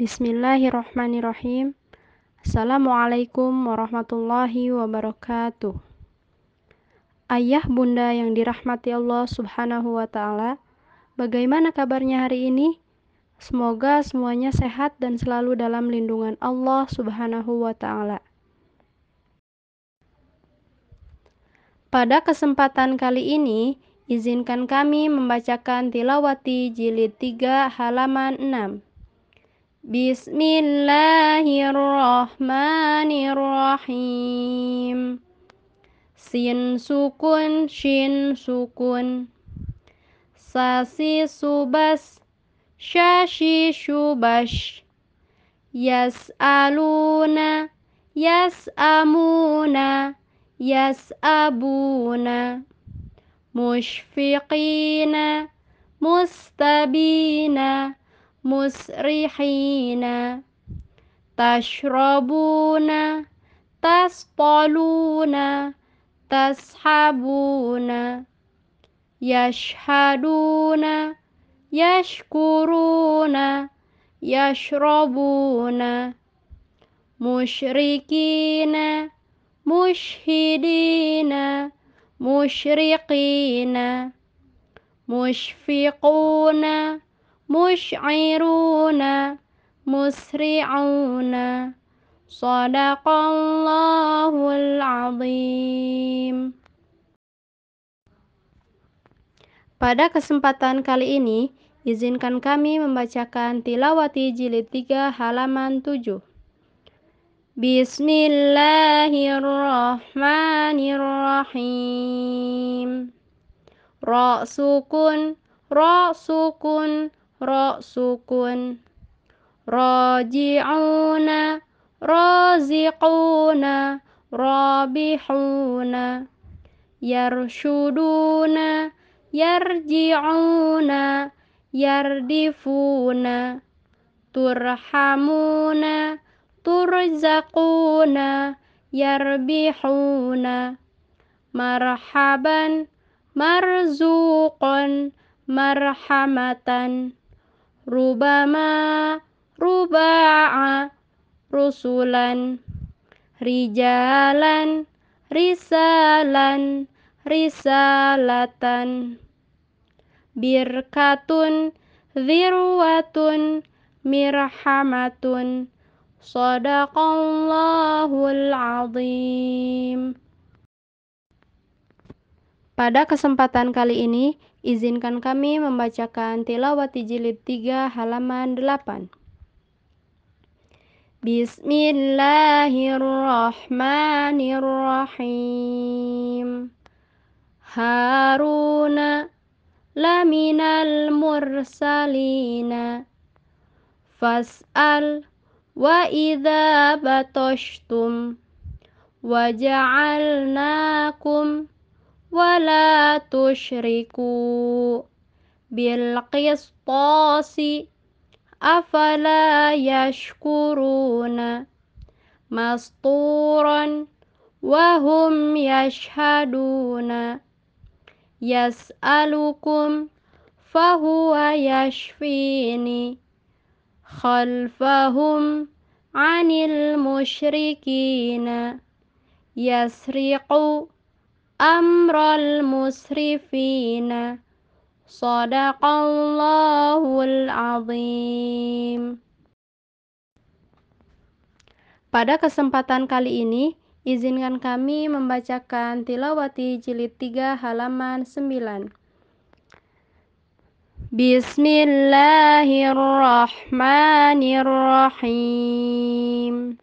Bismillahirrahmanirrahim. Assalamualaikum warahmatullahi wabarakatuh. Ayah bunda yang dirahmati Allah Subhanahu wa taala, bagaimana kabarnya hari ini? Semoga semuanya sehat dan selalu dalam lindungan Allah Subhanahu wa taala. Pada kesempatan kali ini, izinkan kami membacakan tilawati jilid 3 halaman 6. بسم الله الرحمن الرحيم سين سكون شين سكون ساسي سبس شاشي شبش يسألون يسأمون يسأبون مشفقين مستبين مسرحين تشربون تسطلون تسحبون يشهدون يشكرون يشربون مشركين مشهدين مشرقين مشفقون musyiruna musri'una Sadaqallahul azim. Pada kesempatan kali ini, izinkan kami membacakan tilawati jilid 3 halaman 7. Bismillahirrahmanirrahim. Ra sukun, ra sukun, ro sukun raji'una raziquna rabihuna yarshuduna yarji'una yardifuna turhamuna Turzakuna, yarbihuna marhaban marzuqon marhamatan rubama ruba'a rusulan rijalan risalan risalatan birkatun zirwatun mirhamatun sadaqallahul azim pada kesempatan kali ini, izinkan kami membacakan tilawati jilid 3 halaman 8. Bismillahirrahmanirrahim. Haruna laminal mursalina fas'al wa idza batashtum wa ولا تشركوا بالقسطاس أفلا يشكرون مسطورا وهم يشهدون يسألكم فهو يشفيني خلفهم عن المشركين يسرقون amral musrifina Sadaqallahul azim. Pada kesempatan kali ini, izinkan kami membacakan tilawati jilid 3 halaman 9. Bismillahirrahmanirrahim.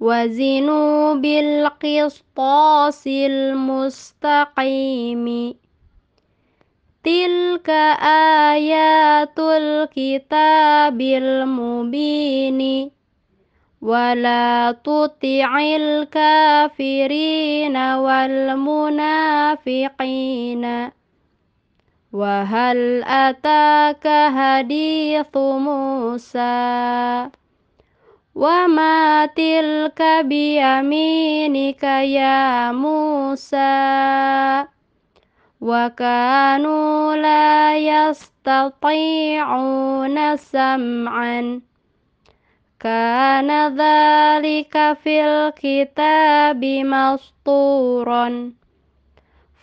وزنوا بالقسطاس المستقيم تلك آيات الكتاب المبين ولا تطع الكافرين والمنافقين وهل أتاك حديث موسى وما تلك بيمينك يا موسى وكانوا لا يستطيعون سمعا كان ذلك في الكتاب مسطورا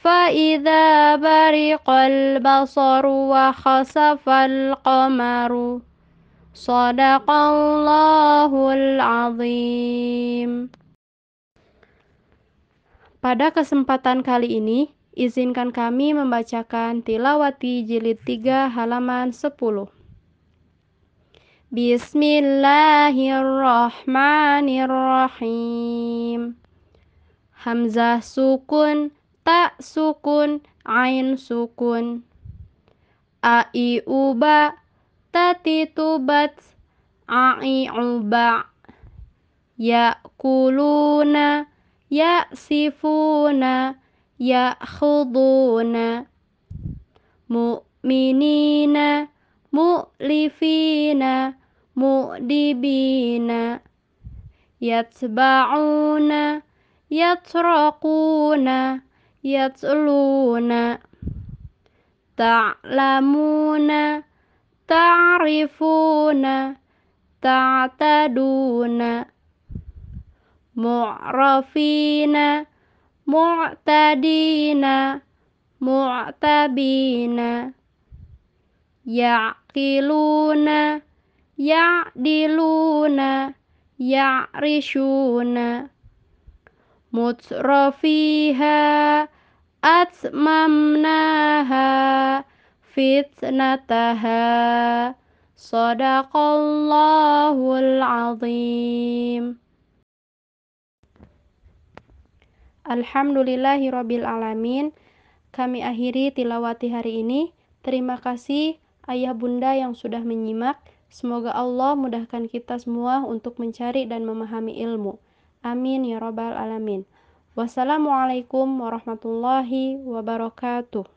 فإذا برق البصر وخسف القمر Sadaqallahul azim. Pada kesempatan kali ini, izinkan kami membacakan tilawati jilid 3 halaman 10. Bismillahirrahmanirrahim. Hamzah sukun, tak sukun, ain sukun. A i تتبت أعيعبع يأكلون يأسفون يأخذون مؤمنين مؤلفين مؤدبين يتبعون يترقون يتلون تعلمون ta'rifuna ta'taduna mu'rafina mu'tadina mu'tabina yaqiluna ya'diluna ya'rishuna mutrafiha mamnaha fitnataha Sadaqallahul azim Alhamdulillahi Rabbil Alamin Kami akhiri tilawati hari ini Terima kasih ayah bunda yang sudah menyimak Semoga Allah mudahkan kita semua untuk mencari dan memahami ilmu Amin ya Rabbal Alamin Wassalamualaikum warahmatullahi wabarakatuh